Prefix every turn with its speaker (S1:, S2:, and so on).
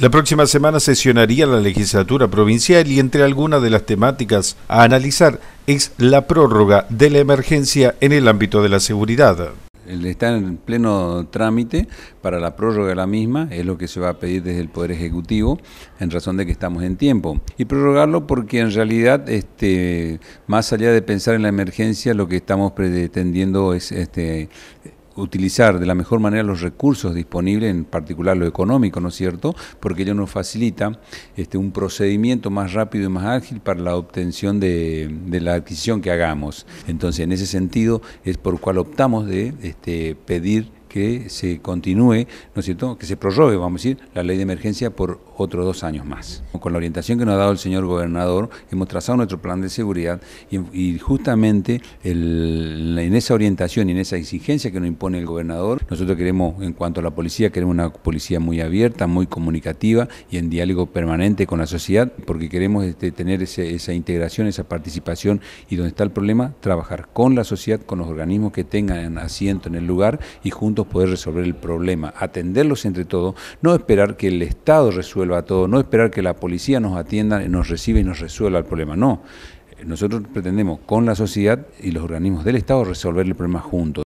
S1: La próxima semana sesionaría la legislatura provincial y entre algunas de las temáticas a analizar es la prórroga de la emergencia en el ámbito de la seguridad está en pleno trámite para la prórroga de la misma, es lo que se va a pedir desde el Poder Ejecutivo, en razón de que estamos en tiempo. Y prorrogarlo porque en realidad, este, más allá de pensar en la emergencia, lo que estamos pretendiendo es este, utilizar de la mejor manera los recursos disponibles, en particular lo económico, ¿no es cierto? Porque ello nos facilita este, un procedimiento más rápido y más ágil para la obtención de, la adquisición que hagamos. Entonces, en ese sentido, es por cual optamos de este, pedir que se continúe, ¿no es cierto?, que se prorrogue, vamos a decir, la ley de emergencia por otros dos años más. Con la orientación que nos ha dado el señor gobernador, hemos trazado nuestro plan de seguridad y, justamente en esa orientación y en esa exigencia que nos impone el gobernador, nosotros queremos, en cuanto a la policía, queremos una policía muy abierta, muy comunicativa y en diálogo permanente con la sociedad, porque queremos este, tener esa integración, esa participación y donde está el problema, trabajar con la sociedad, con los organismos que tengan asiento en el lugar y junto poder resolver el problema, atenderlos entre todos, no esperar que el Estado resuelva todo, no esperar que la policía nos atienda, nos reciba y nos resuelva el problema, no. Nosotros pretendemos con la sociedad y los organismos del Estado resolver el problema juntos.